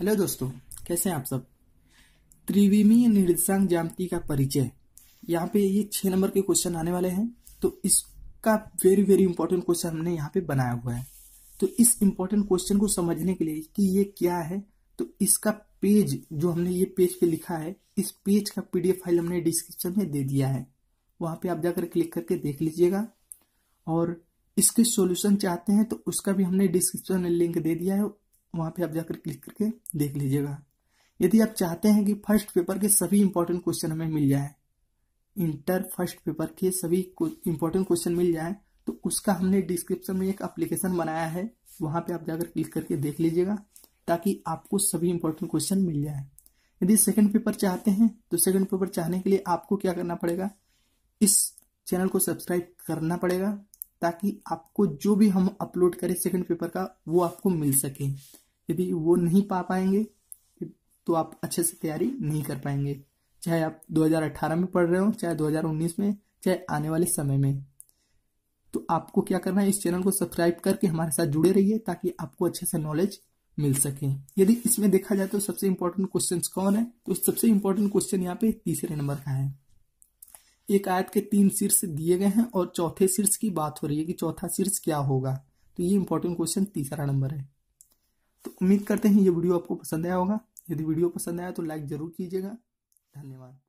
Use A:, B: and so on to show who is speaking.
A: hello दोस्तों कैसे हैं आप सब त्रिविमी निर्देशांक ज्यामिति का परिचय यहाँ पे ये छः नंबर के क्वेश्चन आने वाले हैं तो इसका वेरी वेरी इंपॉर्टेंट क्वेश्चन हमने यहाँ पे बनाया हुआ है तो इस इम्पोर्टेंट क्वेश्चन को समझने के लिए कि ये क्या है तो इसका पेज जो हमने ये पेज पे लिखा है इस पेज का पी फाइल हमने डिस्क्रिप्शन में दे दिया है वहाँ पे आप जाकर क्लिक करके देख लीजिएगा और इसके सोल्यूशन चाहते हैं तो उसका भी हमने डिस्क्रिप्शन में लिंक दे दिया है वहाँ पे आप जाकर क्लिक करके देख लीजिएगा यदि आप चाहते हैं कि फर्स्ट पेपर के सभी इंपॉर्टेंट क्वेश्चन हमें मिल जाए इंटर फर्स्ट पेपर के सभी इंपॉर्टेंट क्वेश्चन मिल जाए तो उसका हमने डिस्क्रिप्शन में एक अप्लीकेशन बनाया है वहाँ पे आप जाकर क्लिक करके देख लीजिएगा ताकि आपको सभी इंपॉर्टेंट क्वेश्चन मिल जाए यदि सेकंड पेपर चाहते हैं तो सेकंड पेपर चाहने के लिए आपको क्या करना पड़ेगा इस चैनल को सब्सक्राइब करना पड़ेगा ताकि आपको जो भी हम अपलोड करें सेकंड पेपर का वो आपको मिल सके यदि वो नहीं पा पाएंगे तो आप अच्छे से तैयारी नहीं कर पाएंगे चाहे आप 2018 में पढ़ रहे हो चाहे 2019 में चाहे आने वाले समय में तो आपको क्या करना है इस चैनल को सब्सक्राइब करके हमारे साथ जुड़े रहिए ताकि आपको अच्छे से नॉलेज मिल सके यदि इसमें देखा जाए तो सबसे इंपॉर्टेंट क्वेश्चन कौन है तो सबसे इंपॉर्टेंट क्वेश्चन यहाँ पे तीसरे नंबर का है एक आयत के तीन शीर्ष दिए गए हैं और चौथे शीर्ष की बात हो रही है कि चौथा शीर्ष क्या होगा तो ये इंपॉर्टेंट क्वेश्चन तीसरा नंबर है तो उम्मीद करते हैं ये वीडियो आपको पसंद आया होगा यदि वीडियो पसंद आया तो लाइक जरूर कीजिएगा धन्यवाद